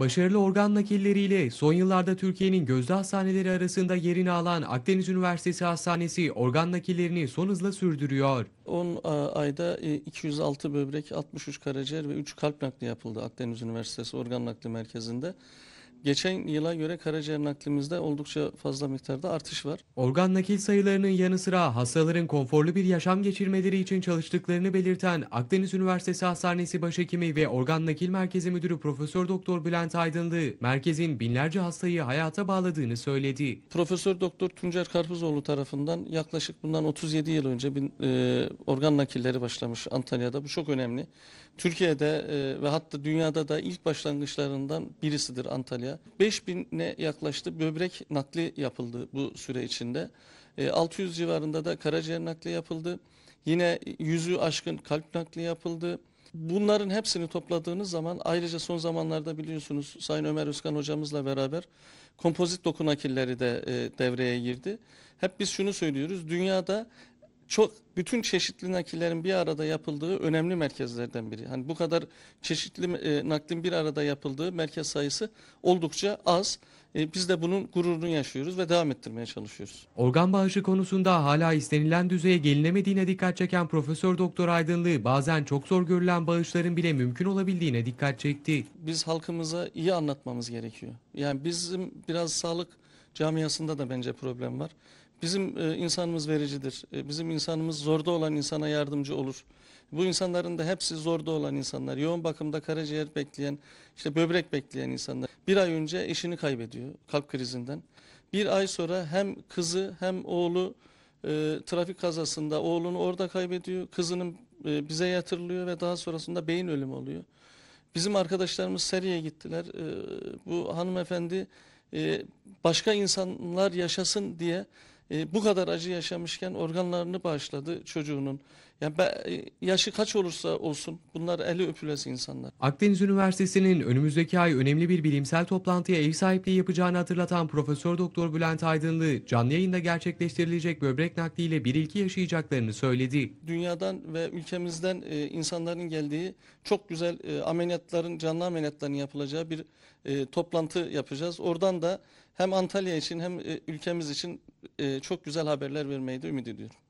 Başarılı organ nakilleriyle son yıllarda Türkiye'nin gözde hastaneleri arasında yerini alan Akdeniz Üniversitesi Hastanesi organ nakillerini son hızla sürdürüyor. 10 e, ayda 206 e, böbrek, 63 karaciğer ve 3 kalp nakli yapıldı Akdeniz Üniversitesi Organ Nakli Merkezi'nde. Geçen yıla göre karaciğer naklimizde oldukça fazla miktarda artış var. Organ nakil sayılarının yanı sıra hastaların konforlu bir yaşam geçirmeleri için çalıştıklarını belirten Akdeniz Üniversitesi Hastanesi Başhekimi ve Organ Nakil Merkezi Müdürü Profesör Doktor Bülent Aydınlı, merkezin binlerce hastayı hayata bağladığını söyledi. Profesör Doktor Tuncer Karpuzoğlu tarafından yaklaşık bundan 37 yıl önce bin, e, organ nakilleri başlamış Antalya'da. Bu çok önemli. Türkiye'de e, ve hatta dünyada da ilk başlangıçlarından birisidir Antalya. Ankara'ya. 5000'e yaklaştı böbrek nakli yapıldı bu süre içinde. 600 e, civarında da karaciğer nakli yapıldı. Yine yüzü aşkın kalp nakli yapıldı. Bunların hepsini topladığınız zaman ayrıca son zamanlarda biliyorsunuz Sayın Ömer Özkan hocamızla beraber kompozit dokunakilleri de e, devreye girdi. Hep biz şunu söylüyoruz dünyada çok bütün çeşitli nakillerin bir arada yapıldığı önemli merkezlerden biri. Hani bu kadar çeşitli e, naklin bir arada yapıldığı merkez sayısı oldukça az. E, biz de bunun gururunu yaşıyoruz ve devam ettirmeye çalışıyoruz. Organ bağışı konusunda hala istenilen düzeye gelinemediğine dikkat çeken Profesör Doktor Aydınlığı bazen çok zor görülen bağışların bile mümkün olabildiğine dikkat çekti. Biz halkımıza iyi anlatmamız gerekiyor. Yani bizim biraz sağlık camiasında da bence problem var. Bizim e, insanımız vericidir. E, bizim insanımız zorda olan insana yardımcı olur. Bu insanların da hepsi zorda olan insanlar. Yoğun bakımda karaciğer bekleyen, işte böbrek bekleyen insanlar. Bir ay önce eşini kaybediyor kalp krizinden. Bir ay sonra hem kızı hem oğlu e, trafik kazasında oğlunu orada kaybediyor. Kızının e, bize yatırılıyor ve daha sonrasında beyin ölümü oluyor. Bizim arkadaşlarımız Seri'ye gittiler. E, bu hanımefendi e, başka insanlar yaşasın diye e, bu kadar acı yaşamışken organlarını bağışladı çocuğunun. Yani ben, e, yaşı kaç olursa olsun bunlar eli öpülesi insanlar. Akdeniz Üniversitesi'nin önümüzdeki ay önemli bir bilimsel toplantıya ev sahipliği yapacağını hatırlatan Profesör Doktor Bülent Aydınlı canlı yayında gerçekleştirilecek böbrek nakliyle bir ilki yaşayacaklarını söyledi. Dünyadan ve ülkemizden e, insanların geldiği çok güzel e, ameliyatların canlı ameliyatların yapılacağı bir e, toplantı yapacağız. Oradan da hem Antalya için hem e, ülkemiz için e, çok güzel haberler vermeyi de ümit ediyorum.